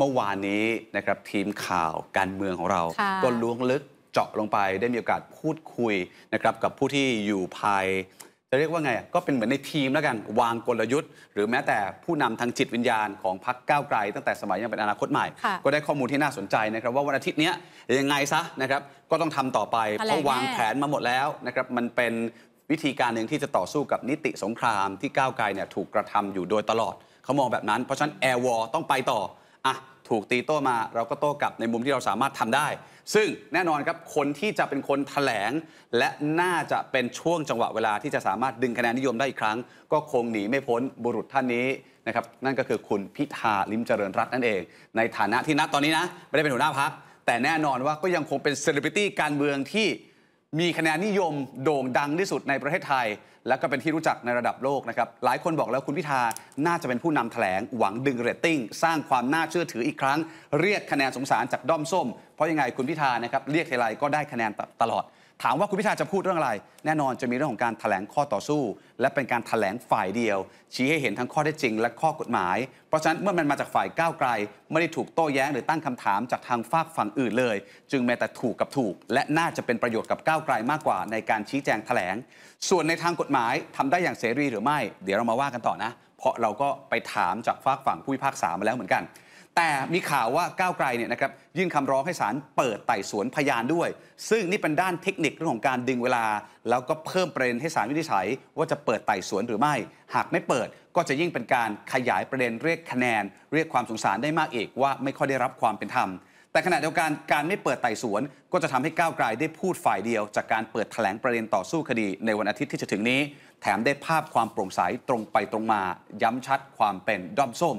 เมื่อวานนี้นะครับทีมข่าวการเมืองของเรา ก็ล้วงลึกเจาะลงไปได้มีโอกาสพูดคุยนะครับกับผู้ที่อยู่ภาย จะเรียกว่าไงก็เป็นเหมือนในทีมแล้วกัน วางกลยุทธ์ หรือแม้แต่ผู้นำทางจิตวิญญาณของพรรคก้าวไกลตั้งแต่สมัยยังเป็นอนาคตใหม่ก็ได้ข้อมูลที่น่าสนใจนะครับว่าวันอาทิตย์นี้ยังไงซะนะครับก็ต้องทำต่อไปเพราะวางแผนมาหมดแล้วนะครับมันเป็นวิธีการหนึ่งที่จะต่อสู้กับนิติสงครามที่ก้าวไกลเนี่ยถูกกระทำอยู่โดยตลอดเขามองแบบนั้น เพราะฉะนั้นแอร์วอต้องไปต่ออ่ะถูกตีโต้มาเราก็โต้กลับในมุมที่เราสามารถทำได้ ซึ่งแน่นอนครับคนที่จะเป็นคนถแถลงและน่าจะเป็นช่วงจังหวะเวลาที่จะสามารถดึงคะแนนนิยมได้อีกครั้ง ก็คงหนีไม่พ้นบุรุษท่านนี้นะครับนั่นก็คือคุณพิธาลิมเจริญรัตน์นั่นเองในฐานะที่ณตอนนี้นะไม่ได้เป็นหัวหน้าพักแต่แน่นอนว่าก็ยังคงเป็นเซเลบริตี้การเมืองที่มีคะแนนนิยมโด่งดังที่สุดในประเทศไทย และก็เป็นที่รู้จักในระดับโลกนะครับหลายคนบอกแล้วคุณพิธาน่าจะเป็นผู้นำแถลงหวังดึงเรตติ้งสร้างความน่าเชื่อถืออีกครั้ง เรียกคะแนนสงสารจากด้อมส้มเพราะยังไงคุณพิธานะครับเรียกเทไรก็ได้คะแนนตลอดถามว่าคุณพิธาจะพูดเรื่องอะไร แน่นอนจะมีเรื่องของการถแถลงข้อต่อสู้ และเป็นการถแถลงฝ่ายเดียว ชี้ให้เห็นทั้งข้อเท็จจริง และข้อกฎหมาย เพราะฉะนั้นเมื่อมันมาจากฝ่ายก้าวไกล ไม่ได้ถูกโต้แย้ง หรือตั้งคำถามจากทางฝากฝั่งอื่นเลย จึงแม้แต่ถูกกับถูก และน่าจะเป็นประโยชน์กับก้าวไกลมากกว่าในการชี้แจงถแถลง ส่วนในทางกฎหมายทำได้อย่างเสรีหรือไม่เดี๋ยวเรามาว่ากันต่อนะ เพราะเราก็ไปถามจากฝากฝั่งผู้พิพากษามาแล้วเหมือนกันแต่มีข่าวว่าก้าวไกลเนี่ยนะครับยื่นคำร้องให้ศาลเปิดไต่สวนพยานด้วย ซึ่งนี่เป็นด้านเทคนิคเรื่องของการดึงเวลา แล้วก็เพิ่มประเด็นให้ศาลวินิจฉัย ว่าจะเปิดไต่สวนหรือไม่ หากไม่เปิด ก็จะยิ่งเป็นการขยายประเด็นเรียกคะแนนเรียกความสงสารได้มากอีกว่าไม่ค่อยได้รับความเป็นธรรมแต่ขณะเดียวกันการไม่เปิดไต่สวน ก็จะทำให้ก้าวไกลได้พูดฝ่ายเดียว จากการเปิดแถลงประเด็นต่อสู้คดี ในวันอาทิตย์ที่จะถึงนี้ แถมได้ภาพความโปร่งใสตรงไปตรงมา ย้ำชัดความเป็นด้อมส้ม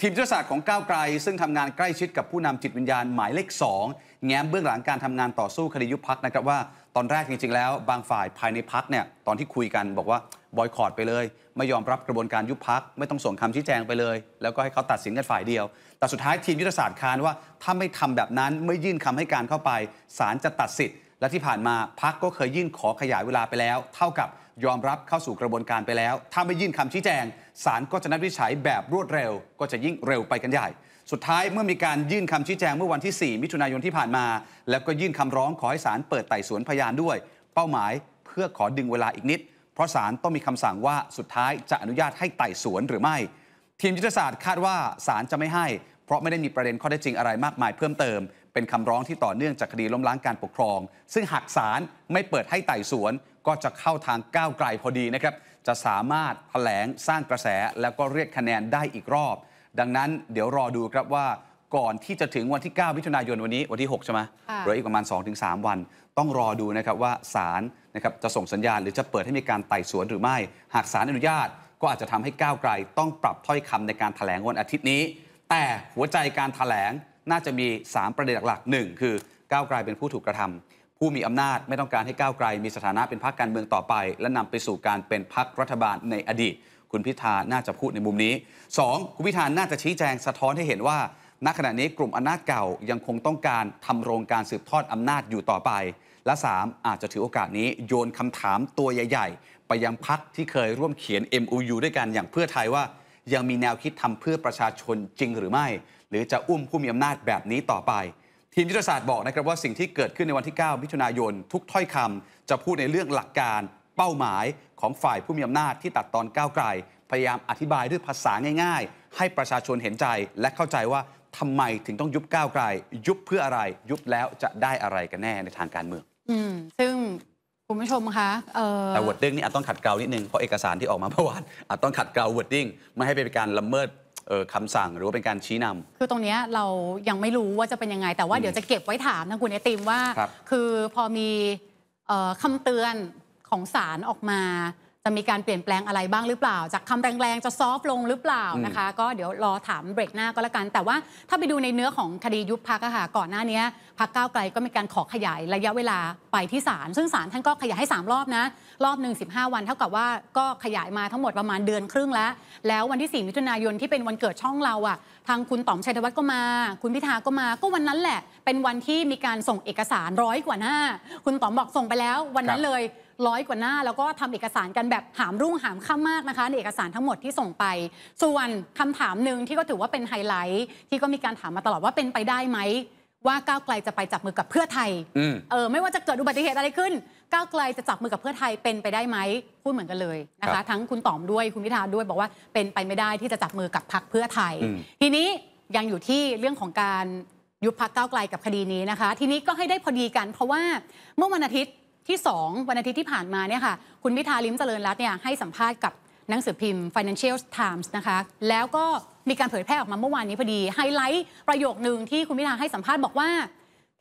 ทีมยุทธศาสตร์ของก้าวไกล ซึ่งทำงานใกล้ชิดกับผู้นำจิตวิญญาณหมายเลข2แง้มเบื้องหลังการทำงานต่อสู้คดียุบพักนะครับว่าตอนแรกจริงๆแล้ว บางฝ่ายภายในพักเนี่ยตอนที่คุยกันบอกว่าบอยคอรดไปเลย ไม่ยอมรับกระบวนการยุบพักไม่ต้องส่งคำชี้แจงไปเลย แล้วก็ให้เขาตัดสินกันฝ่ายเดียว แต่สุดท้ายทีมยุทธศาสตร์ค้านว่าถ้าไม่ทำแบบนั้นไม่ยื่นคำให้การเข้าไปศาลจะตัดสิทธิ์และที่ผ่านมาพักก็เคยยื่นขอขยายเวลาไปแล้ว เท่ากับยอมรับเข้าสู่กระบวนการไปแล้ว ถ้าไม่ยื่นคำชี้แจง ศาลก็จะนัดวิจัยแบบรวดเร็ว ก็จะยิ่งเร็วไปกันใหญ่ สุดท้ายเมื่อมีการยื่นคำชี้แจงเมื่อวันที่ 4 มิถุนายนที่ผ่านมา แล้วก็ยื่นคำร้องขอให้ศาลเปิดไต่สวนพยานด้วย เป้าหมายเพื่อขอดึงเวลาอีกนิด เพราะศาลต้องมีคำสั่งว่าสุดท้ายจะอนุญาตให้ไต่สวนหรือไม่ ทีมยุทธศาสตร์คาดว่าศาลจะไม่ให้ เพราะไม่ได้มีประเด็นข้อเท็จจริงอะไรมากมายเพิ่มเติม เป็นคำร้องที่ต่อเนื่องจากคดีล้มล้างการปกครอง ซึ่งหากศาลไม่เปิดให้ไต่สวนก็จะเข้าทางก้าวไกลพอดีนะครับ จะสามารถแถลงสร้างกระแสแล้วก็เรียกคะแนนได้อีกรอบ ดังนั้นเดี๋ยวรอดูครับว่าก่อนที่จะถึงวันที่9มิถุนายนวันนี้ วันที่ 6 ใช่ไหมหรืออีกประมาณ2-3 วัน ต้องรอดูนะครับว่าศาลนะครับจะส่งสัญญาณหรือจะเปิดให้มีการไต่สวนหรือไม่ หากศาลอนุญาต ก็อาจจะทำให้ก้าวไกล ต้องปรับถ้อยคำในการถแถลงวันอาทิตย์นี้ แต่หัวใจการถแถลงน่าจะมี 3 ประเด็นหลักๆหนึ่งคือก้าวไกลเป็นผู้ถูกกระทำผู้มีอำนาจไม่ต้องการให้ก้าวไกล มีสถานะเป็นพรรคการเมืองต่อไป และนำไปสู่การเป็นพรรครัฐบาลในอดีต คุณพิธา น่าจะพูดในมุมนี้ 2. คุณพิธาน่าจะชี้แจงสะท้อนให้เห็นว่าณขณะนี้กลุ่มอำนาจเก่ายังคงต้องการทำโรงการสืบทอดอำนาจอยู่ต่อไป และ 3 อาจจะถือโอกาสนี้โยนคำถามตัวใหญ่ ๆไปยังพักที่เคยร่วมเขียน MOU ด้วยกันอย่างเพื่อไทยว่า ยังมีแนวคิดทำเพื่อประชาชนจริงหรือไม่ หรือจะอุ้มผู้มีอำนาจแบบนี้ต่อไปทีมยุทธศาสตร์บอกนะครับว่าสิ่งที่เกิดขึ้นในวันที่9มิถุนายนทุกถ้อยคำ จะพูดในเรื่องหลักการเป้าหมายของฝ่ายผู้มีอำนาจที่ตัดตอนก้าวไกล พยายามอธิบายด้วยภาษาง่ายๆ ให้ประชาชนเห็นใจ และเข้าใจว่าทำไมถึงต้องยุบก้าวไกล ยุบเพื่ออะไร ยุบแล้วจะได้อะไรกันแน่ในทางการเมือง อืม ซึ่งคุณผู้ชมคะแต่วอร์ดดิ้งนี่อาจต้องขัดเกลานิดนึงเพราะเอกสารที่ออกมาเมื่อวานอาจต้องขัดเกลาวอร์ดดิ้งไม่ให้เป็นการละเมิดคำสั่งหรือว่าเป็นการชี้นำ คือตรงนี้เรายังไม่รู้ว่าจะเป็นยังไง แต่ว่าเดี๋ยวจะเก็บไว้ถามทางคุณไอติมว่า คือพอมีคำเตือนของศาลออกมาจะมีการเปลี่ยนแปลงอะไรบ้างหรือเปล่าจากคำแรงๆจะซอฟลงหรือเปล่านะคะ ก็เดี๋ยวรอถามเบรกหน้าก็แล้วกัน แต่ว่าถ้าไปดูในเนื้อของคดียุบพักค่ะก่อนหน้านี้พักก้าวไกลก็มีการขอขยายระยะเวลาไปที่ศาลซึ่งศาลท่านก็ขยายให้3รอบนะรอบหนึ่ง้าวัน เท่ากับว่าก็ขยายมาทั้งหมดประมาณเดือนครึ่งแล้ว แล้ววันที่4มิถุนายนที่เป็นวันเกิดช่องเราอะทางคุณต๋อมชัยธวัฒน์ก็มา คุณพิธาก็มา ก็วันนั้นแหละ เป็นวันที่มีการส่งเอกสารร้อยกว่าหน้า คุณต๋อมบอกส่งไปแล้ว วันนั้นเลยร้อยกว่าหน้าแล้วก็ทำเอกสารกันแบบหามรุ่งหามค่ำมากนะคะในเอกสารทั้งหมดที่ส่งไป ส่วนคำถามหนึ่งที่ก็ถือว่าเป็นไฮไลท์ที่ก็มีการถามมาตลอดว่าเป็นไปได้ไหมว่าก้าวไกลจะไปจับมือกับเพื่อไทยเออไม่ว่าจะเกิดอุบัติเหตุอะไรขึ้น ก้าวไกลจะจับมือกับเพื่อไทย เป็นไปได้ไหมพูดเหมือนกันเลยนะคะทั้งคุณต๋อมด้วยคุณพิธาด้วยบอกว่าเป็นไปไม่ได้ที่จะจับมือกับพรรคเพื่อไทย ทีนี้ยังอยู่ที่เรื่องของการยุบพักก้าวไกลกับคดีนี้นะคะ ทีนี้ก็ให้ได้พอดีกัน เพราะว่าเมื่อวันอาทิตย์ที่ 2 วันอาทิตย์ที่ผ่านมาเนี่ยค่ะคุณพิธาลิมเจริญรัตน์เนี่ยให้สัมภาษณ์กับหนังสือพิมพ์ Financial Times นะคะ แล้วก็มีการเผยแพร่ออกมาเมื่อวานนี้พอดี ไฮไลท์ประโยคหนึ่งที่คุณพิธาให้สัมภาษณ์บอกว่า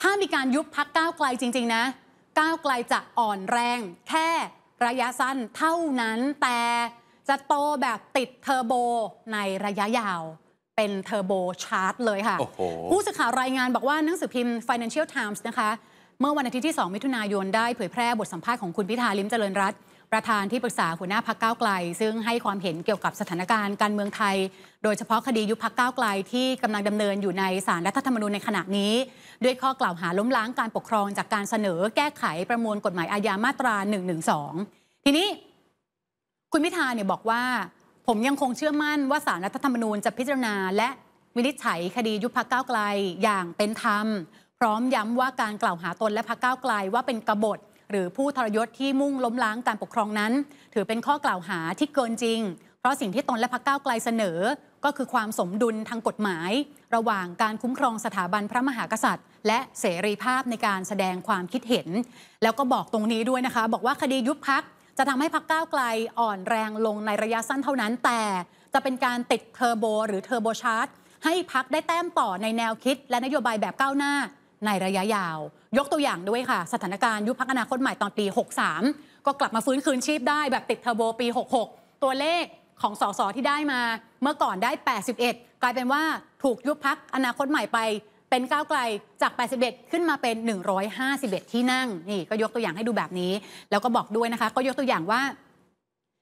ถ้ามีการยุบพักก้าวไกลจริงๆนะก้าวไกลจะอ่อนแรง แค่ระยะสั้นเท่านั้นแต่จะโตแบบติดเทอร์โบ ในระยะยาวเป็นเทอร์โบชาร์จเลยค่ะผู้สื่อข่าวรายงานบอกว่าหนังสือพิมพ์ Financial Times นะคะเมื่อวันอาทิตย์ที่2มิถุนายน ได้เผยแพร่บทสัมภาษณ์ของคุณพิธาลิมเจริญรัตประธานที่ปรึกษาหัวหน้าพักก้าวไกล ซึ่งให้ความเห็นเกี่ยวกับสถานการณ์การเมืองไทย โดยเฉพาะคดียุบพักก้าวไกลที่กำลังดำเนินอยู่ในสารรัฐธรรมนูญในขณะนี้ ด้วยข้อกล่าวหาล้มล้างการปกครองจากการเสนอแก้ไขประมวลกฎหมายอาญามาตรา1นึทีนี้ คุณพิธาเนี่ยบอกว่า ผมยังคงเชื่อมั่นว่าสารรัฐธรรมนูญจะพิจารณาและวินิจฉัยคดียุบพักก้าวไกลอย่างเป็นธรรมร้อมย้ำว่าการกล่าวหาตนและพรรคก้าวไกลว่าเป็นกบฏ หรือผู้ทรยศที่มุ่งล้มล้างการปกครองนั้น ถือเป็นข้อกล่าวหาที่เกินจริงเพราะสิ่งที่ตนและพรรคก้าวไกลเสนอ ก็คือความสมดุลทางกฎหมาย ระหว่างการคุ้มครองสถาบันพระมหากษัตริย์ และเสรีภาพในการแสดงความคิดเห็น แล้วก็บอกตรงนี้ด้วยนะคะ บอกว่าคดียุบพักจะทำให้พักก้าวไกลอ่อนแรงลงในระยะสั้นเท่านั้น แต่ จะเป็นการติดเทอร์โบหรือเทอร์โบชาร์จให้พักได้แต้มต่อในแนวคิด และนโยบายแบบก้าวหน้าในระยะยาว ยกตัวอย่างด้วยค่ะ สถานการณ์ยุบพักอนาคตใหม่ตอนปี 63 ก็กลับมาฟื้นคืนชีพได้แบบติดเทอร์โบปี 66 ตัวเลขของสสที่ได้มา เมื่อก่อนได้ 81 กลายเป็นว่าถูกยุบพักอนาคตใหม่ไป เป็นก้าวไกลจาก 81 ขึ้นมาเป็น 151 ที่นั่งนี่ก็ยกตัวอย่างให้ดูแบบนี้ แล้วก็บอกด้วยนะคะ ก็ยกตัวอย่างว่า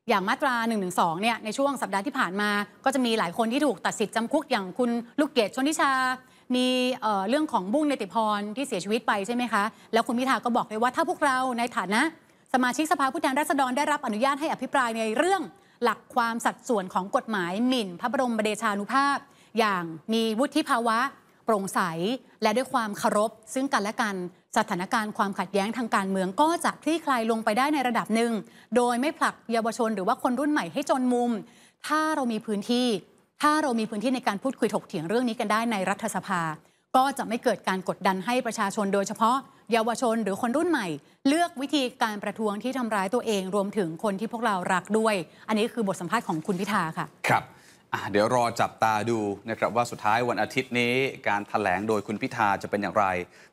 อย่างมาตรา1นึเนี่ยในช่วงสัปดาห์ที่ผ่านมา ก็จะมีหลายคนที่ถูกตัดสิทธิ์จำคุกอย่างคุณลูกเกดชนทิชามีเรื่องของบุ้งเนติพรที่เสียชีวิตไปใช่ไหมคะ แล้วคุณพิธาก็บอกเลยว่าถ้าพวกเราในฐานะ สมาชิกสภาผู้แทนราษฎรได้รับอนุญาตให้อภิปรายในเรื่องหลักความสัดส่วนของกฎหมาย หมิ่นพระบรมเดชานุภาพ อย่างมีวุฒิภาวะ โปร่งใส และด้วยความเคารพซึ่งกันและกันสถานการณ์ความขัดแย้งทางการเมืองก็จะคลี่คลายลงไปได้ในระดับหนึ่งโดยไม่ผลักเยาวชนหรือว่าคนรุ่นใหม่ให้จนมุม ถ้าเรามีพื้นที่ถ้าเรามีพื้นที่ในการพูดคุยถกเถียงเรื่องนี้กันได้ในรัฐสภา ก็จะไม่เกิดการกดดันให้ประชาชนโดยเฉพาะ เยาวชนหรือคนรุ่นใหม่ เลือกวิธีการประท้วงที่ทำร้ายตัวเองรวมถึงคนที่พวกเรารักด้วย อันนี้คือบทสัมภาษณ์ของคุณพิธาค่ะ ครับเดี๋ยวรอจับตาดูนะครับว่าสุดท้ายวันอาทิตย์นี้การถแถลงโดยคุณพิธาจะเป็นอย่างไร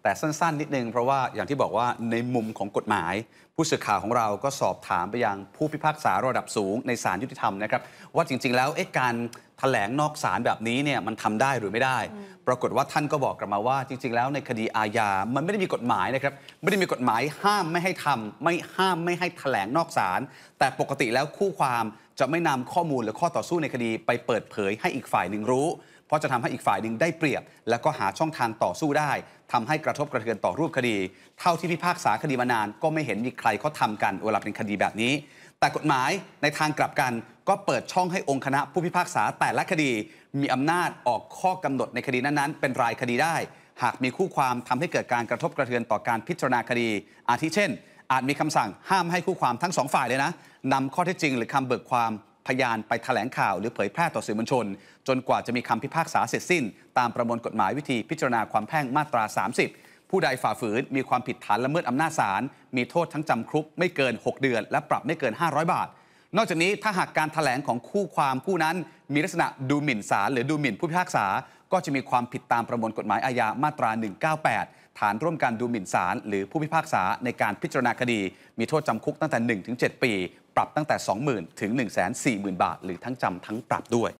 แต่สั้นๆ นิดนึง เพราะว่าอย่างที่บอกว่าในมุมของกฎหมายผู้สื่อข่าวของเราก็สอบถามไปยังผู้พิพากษาระดับสูงในศาลยุติธรรมนะครับว่าจริงๆแล้วเอ๊ะการแถลงนอกศาลแบบนี้เนี่ยมันทำได้หรือไม่ได้ ปรากฏว่าท่านก็บอกกลับมาว่า จริงๆแล้วในคดีอาญามันไม่ได้มีกฎหมายนะครับไม่ได้มีกฎหมายห้ามไม่ให้ทำ ไม่ห้ามไม่ให้แถลงนอกศาลแต่ปกติแล้วคู่ความจะไม่นำข้อมูลหรือข้อต่อสู้ในคดีไปเปิดเผยให้อีกฝ่ายหนึ่งรู้เพราะจะทำให้อีกฝ่ายหนึ่งได้เปรียบ แล้วก็หาช่องทางต่อสู้ได้ ทำให้กระทบกระเทือนต่อรูปคดี เท่าที่พิพากษาคดีมานาน ก็ไม่เห็นมีใครเขาทากันเวลาเป็นคดีแบบนี้ แต่กฎหมายในทางกลับกันก็เปิดช่องให้องค์คณะ ผู้พิพากษาแต่ละคดี มีอำนาจออกข้อกำหนดในคดีนั้นๆ เป็นรายคดีได้ หากมีคู่ความทำให้เกิดการกระทบกระเทือนต่อการพิจารณาคดี อาทิเช่น อาจมีคำสั่งห้ามให้คู่ความทั้งสองฝ่ายเลยนะนำข้อเท็จจริงหรือคำเบิกความพยานไปแถลงข่าวหรือเผยแพร่ต่อสื่อมวลชน จนกว่าจะมีคำพิพากษาเสร็จสิ้น ตามประมวลกฎหมายวิธีพิจารณาความแพ่งมาตรา 30 ผู้ใดฝ่าฝืนมีความผิดฐานละเมิดอำนาจศาลมีโทษทั้งจำคุกไม่เกิน 6 เดือน และปรับไม่เกิน 500 บาท นอกจากนี้ถ้าหากการถแถลงของคู่ความผู้นั้นมีลักษณะดูหมิ่นศาลหรือดูหมิ่นผู้พิพากษา ก็จะมีความผิดตามประมวลกฎหมายอาญามาตรา 198 ฐานร่วมกันดูหมิ่นศาลหรือผู้พิพากษาในการพิจารณาคดีมีโทษจำคุกตั้งแต่1-7ปีปรับตั้งแต่ 20,000 ถึง 140,000 บาท หรือทั้งจำทั้งปรับด้วย